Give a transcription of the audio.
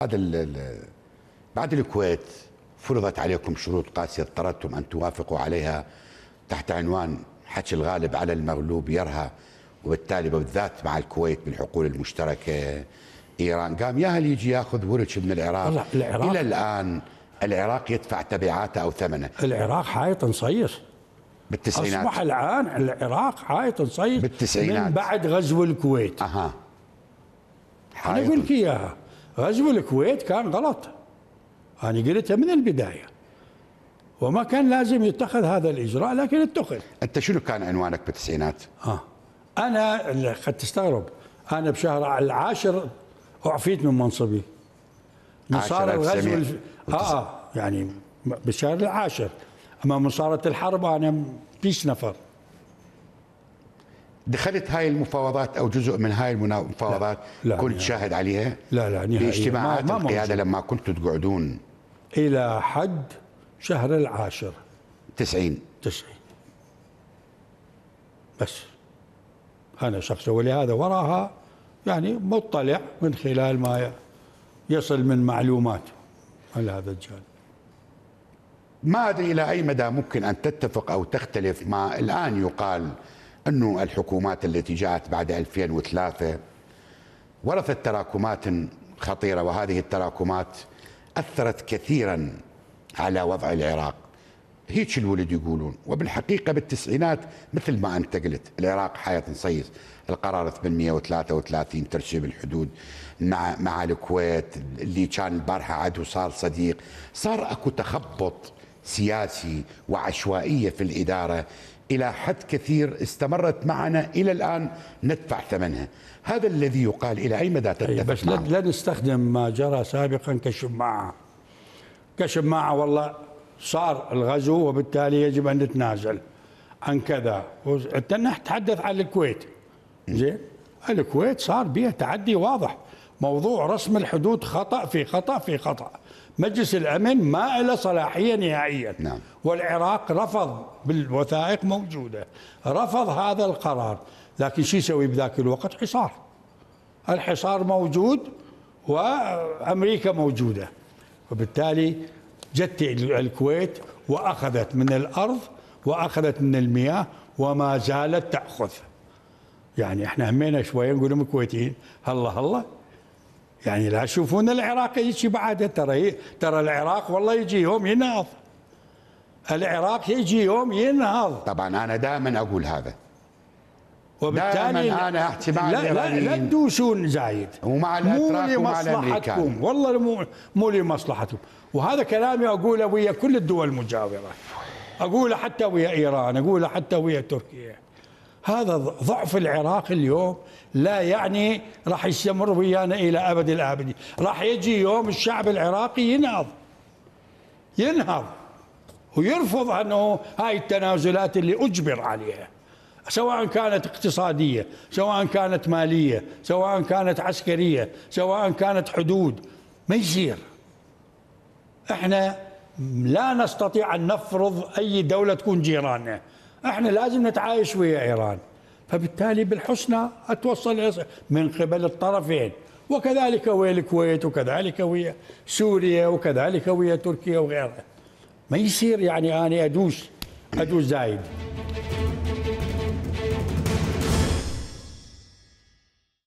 بعد ال بعد الكويت فرضت عليكم شروط قاسية اضطرتم أن توافقوا عليها تحت عنوان حكي الغالب على المغلوب يرهى وبالتالي بالذات مع الكويت بالحقول المشتركة إيران قام ياهل يجي ياخذ ورش من العراق, العراق إلى الآن العراق يدفع تبعاته أو ثمنه العراق حائط نصير بالتسعينات أصبح الآن العراق حائط نصير بالتسعينات من بعد غزو الكويت أها أنا أقول لك إياها غزو الكويت كان غلط أنا يعني قلتها من البداية وما كان لازم يتخذ هذا الإجراء لكن اتخذ أنت شنو كان عنوانك بالتسعينات؟ آه أنا قد تستغرب أنا بشهر العاشر أعفيت من منصبي صار الغزو الف... آه, آه يعني بالشهر العاشر أما صارت الحرب أنا 20 نفر دخلت هاي المفاوضات او جزء من هاي المفاوضات لا لا كنت شاهد عليها لا لا نهائيا باجتماعات القياده ما لما كنتوا تقعدون الى حد شهر العاشر 90 90 بس انا شخصي ولهذا وراها يعني مطلع من خلال ما يصل من معلومات على هذا الجانب ما ادري الى اي مدى ممكن ان تتفق او تختلف ما الان يقال أنه الحكومات التي جاءت بعد 2003 ورثت تراكمات خطيرة وهذه التراكمات أثرت كثيرا على وضع العراق هيك الولد يقولون وبالحقيقة بالتسعينات مثل ما أنت قلت العراق حياة نصيص القرار 833 ترشيب الحدود مع مع الكويت اللي كان البارحة عدو صار صديق صار أكو تخبط سياسي وعشوائية في الإدارة إلى حد كثير استمرت معنا إلى الآن ندفع ثمنها هذا الذي يقال إلى أي مدى تتفق بس لا نستخدم ما جرى سابقا كشماعة كشماعة والله صار الغزو وبالتالي يجب أن نتنازل عن كذا نتحدث عن الكويت زين الكويت صار بها تعدي واضح موضوع رسم الحدود خطأ في خطأ في خطأ مجلس الأمن ما له صلاحية نهائيا نعم. والعراق رفض بالوثائق موجودة رفض هذا القرار لكن شو يسوي بذاك الوقت حصار الحصار موجود وأمريكا موجودة وبالتالي جت الكويت وأخذت من الأرض وأخذت من المياه وما زالت تأخذ يعني احنا همينا شوية نقول لهم الكويتيين هلا هلا يعني لا يشوفون العراق يجي بعده ترى ترى العراق والله يجي يوم ينهض العراق يجي يوم ينهض طبعا انا دائما اقول هذا وبالتالي انا احتمال لا لا, لا تدوسون زايد ومع الاتراك ومع الامريكان والله مو مو لمصلحتكم وهذا كلامي اقوله ويا كل الدول المجاوره اقوله حتى ويا ايران اقوله حتى ويا تركيا هذا ضعف العراق اليوم لا يعني راح يستمر ويانا الى ابد الابد راح يجي يوم الشعب العراقي ينهض ينهض ويرفض انه هاي التنازلات اللي اجبر عليها سواء كانت اقتصاديه سواء كانت ماليه سواء كانت عسكريه سواء كانت حدود ما يصير احنا لا نستطيع ان نفرض اي دوله تكون جيراننا احنا لازم نتعايش ويا ايران فبالتالي بالحسنى اتوصل من قبل الطرفين وكذلك ويا الكويت وكذلك ويا سوريا وكذلك ويا تركيا وغيرها ما يصير يعني انا ادوس ادوس زايد